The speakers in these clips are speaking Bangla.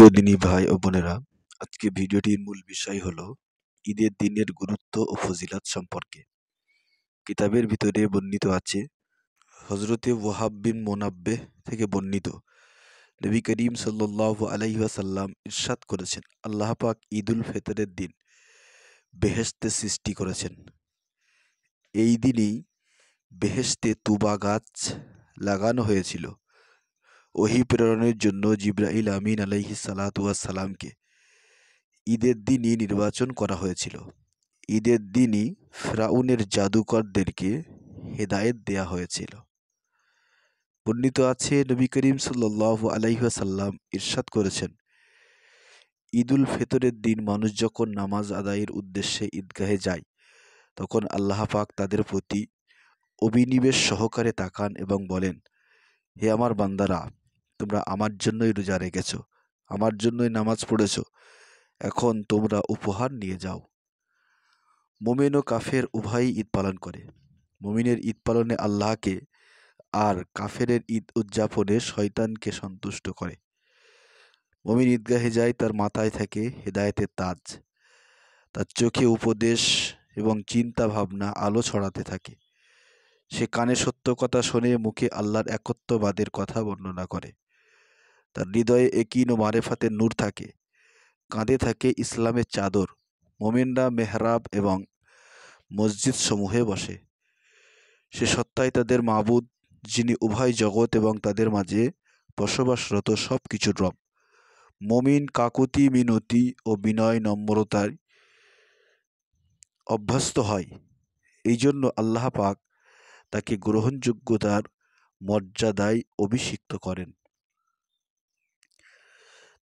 প্রিয় দিনী ভাই ও বোনেরা আজকে ভিডিওটির মূল বিষয় হল ঈদের দিনের গুরুত্ব ও ফজিলাত সম্পর্কে কিতাবের ভিতরে বর্ণিত আছে হজরতে ওয়াহাব বিন মোনাব্বে থেকে বর্ণিত নবী করিম সাল্লাহ আলহিহাসাল্লাম ইরশাদ করেছেন আল্লাহ পাক ঈদুল ফেতরের দিন বেহেস্তে সৃষ্টি করেছেন এই দিনই বেহেস্তে তুবা গাছ লাগানো হয়েছিল ওহি প্রেরণের জন্য জিব্রাহিল আমিন আলাইহি সালাতামকে ঈদের দিনই নির্বাচন করা হয়েছিল ঈদের দিনই ফ্রাউনের জাদুকরদেরকে হেদায়েত দেয়া হয়েছিল বর্ণিত আছে নবী করিম সাল্লাহ সাল্লাম ইরশাদ করেছেন ঈদুল ফেতরের দিন মানুষ যখন নামাজ আদায়ের উদ্দেশ্যে ঈদগাহে যায় তখন আল্লাহ পাক তাদের প্রতি অভিনিবেশ সহকারে তাকান এবং বলেন হে আমার বান্দারা তোমরা আমার জন্যই রোজা রেখেছ আমার জন্যই নামাজ পড়েছ এখন তোমরা উপহার নিয়ে যাও মোমেন ও কাফের উভয়ই ঈদ পালন করে মোমিনের ঈদ পালনে আল্লাহকে আর কাফেরের ঈদ উদযাপনে শয়তানকে সন্তুষ্ট করে মমিন ঈদগাহে যায় তার মাথায় থাকে হেদায়েতের তাজ তার চোখে উপদেশ এবং চিন্তা ভাবনা আলো ছড়াতে থাকে সে কানে সত্য কথা শুনে মুখে আল্লাহর একত্ববাদের কথা বর্ণনা করে তার হৃদয়ে একিন ও মারেফাতের নূর থাকে কাঁধে থাকে ইসলামের চাদর মোমিনরা মেহরাব এবং মসজিদ সমূহে বসে সে সত্তায় তাদের মাবুদ যিনি উভয় জগৎ এবং তাদের মাঝে বসবাসরত সব কিছুর রব মমিন কাকুতি মিনতি ও বিনয় নম্রতায় অভ্যস্ত হয় এই জন্য আল্লাহ পাক তাকে গ্রহণযোগ্যতার মর্যাদায় অভিষিক্ত করেন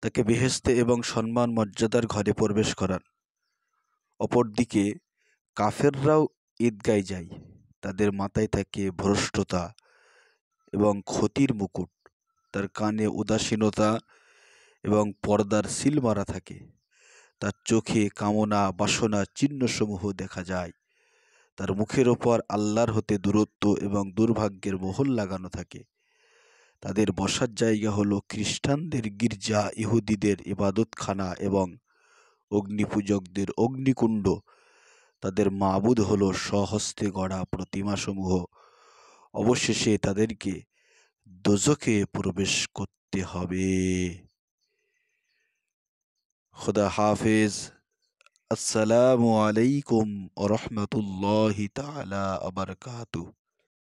তাকে বেহেস্তে এবং সম্মান মর্যাদার ঘরে প্রবেশ করান অপরদিকে কাফেররাও ঈদগায় যায় তাদের মাথায় থাকে ভ্রষ্টতা এবং ক্ষতির মুকুট তার কানে উদাসীনতা এবং পর্দার সিল মারা থাকে তার চোখে কামনা বাসনা চিহ্নসমূহ দেখা যায় তার মুখের ওপর আল্লাহর হতে দূরত্ব এবং দুর্ভাগ্যের মোহর লাগানো থাকে তাদের বসার জায়গা হল খ্রিস্টানদের গির্জা ইহুদিদের ইবাদতখানা এবং অগ্নিপূজকদের অগ্নিকুণ্ড তাদের মাবুদ হল স্বহস্তে গড়া প্রতিমাসমূহ অবশেষে তাদেরকে দোজকে প্রবেশ করতে হবে খোদা হাফেজ আসসালামু আলাইকুম রহমতুল্লাহ তালা আবরকাত